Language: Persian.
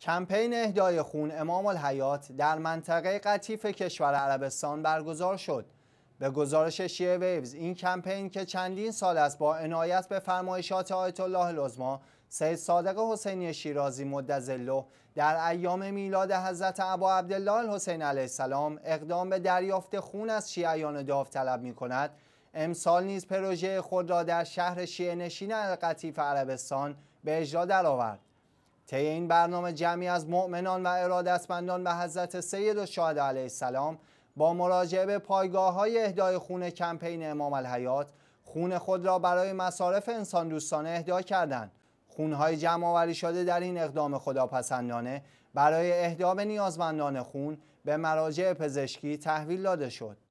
کمپین اهدای خون امام الحیات در منطقه قطیف کشور عربستان برگزار شد. به گزارش شیعه ویوز این کمپین که چندین سال است با عنایت به فرمایشات آیت الله لزما سید صادق حسینی شیرازی مدظله در ایام میلاد حضرت ابا عبدالله حسین علیه السلام اقدام به دریافت خون از شیعیان داوطلب می کند امسال نیز پروژه خود را در شهر شیعه نشین قطیف عربستان به اجرا درآورد طی این برنامه جمعی از مؤمنان و ارادتمندان به حضرت سید و شاهد علیه السلام با مراجعه به پایگاه های اهدای خون کمپین امام الحیات خون خود را برای مصارف انسان دوستانه اهدا کردند خونهای جمع آوری شده در این اقدام خداپسندانه برای اهدا به نیازمندان خون به مراجع پزشکی تحویل داده شد